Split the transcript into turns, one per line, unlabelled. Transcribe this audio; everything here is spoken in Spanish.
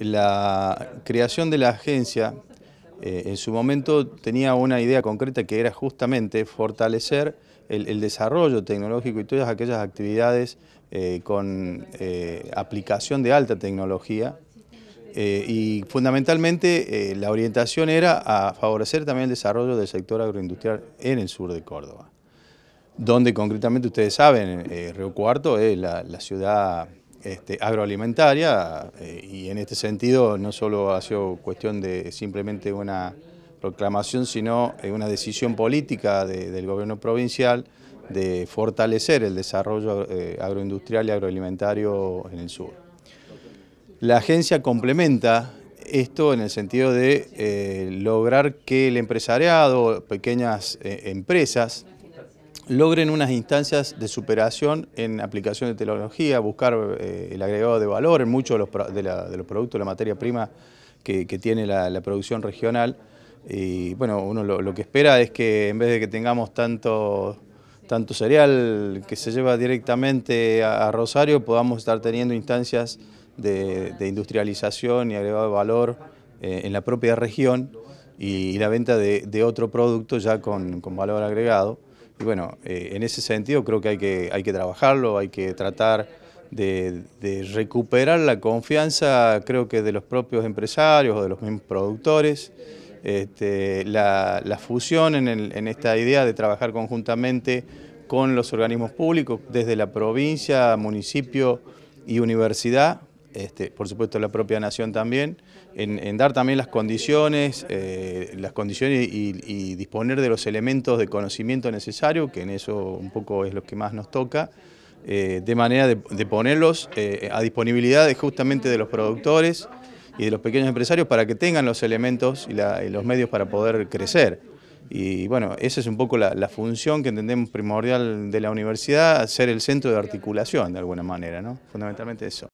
La creación de la agencia eh, en su momento tenía una idea concreta que era justamente fortalecer el, desarrollo tecnológico y todas aquellas actividades eh, con eh, aplicación de alta tecnología y fundamentalmente la orientación era a favorecer también el desarrollo del sector agroindustrial en el sur de Córdoba, donde concretamente ustedes saben, Río Cuarto es la, la ciudad este, agroalimentaria eh, y en este sentido no solo ha sido cuestión de simplemente una proclamación, sino eh, una decisión política del gobierno provincial de fortalecer el desarrollo eh, agroindustrial y agroalimentario en el sur. La agencia complementa esto en el sentido de lograr que el empresariado, pequeñas empresas, logren unas instancias de superación en aplicación de tecnología, buscar eh, el agregado de valor en muchos de los, de productos, la materia prima que, tiene la, producción regional. Y bueno, uno lo, que espera es que en vez de que tengamos tanto, tanto cereal que se lleva directamente a, Rosario, podamos estar teniendo instancias de, industrialización y agregado de valor eh, en la propia región y, la venta de, otro producto ya con valor agregado. Y bueno, eh, en ese sentido creo que hay que, trabajarlo, hay que tratar de, recuperar la confianza, creo que de los propios empresarios o de los mismos productores, este, la, fusión en, en esta idea de trabajar conjuntamente con los organismos públicos, desde la provincia, municipio y universidad, este, por supuesto la propia nación también, en, dar también las condiciones, eh, las condiciones y, disponer de los elementos de conocimiento necesario, que en eso un poco es lo que más nos toca, eh, de manera de, ponerlos eh, a disponibilidad justamente de los productores y de los pequeños empresarios para que tengan los elementos y los medios para poder crecer. Y bueno, esa es un poco la, función que entendemos primordial de la universidad, ser el centro de articulación de alguna manera, ¿no? Fundamentalmente eso.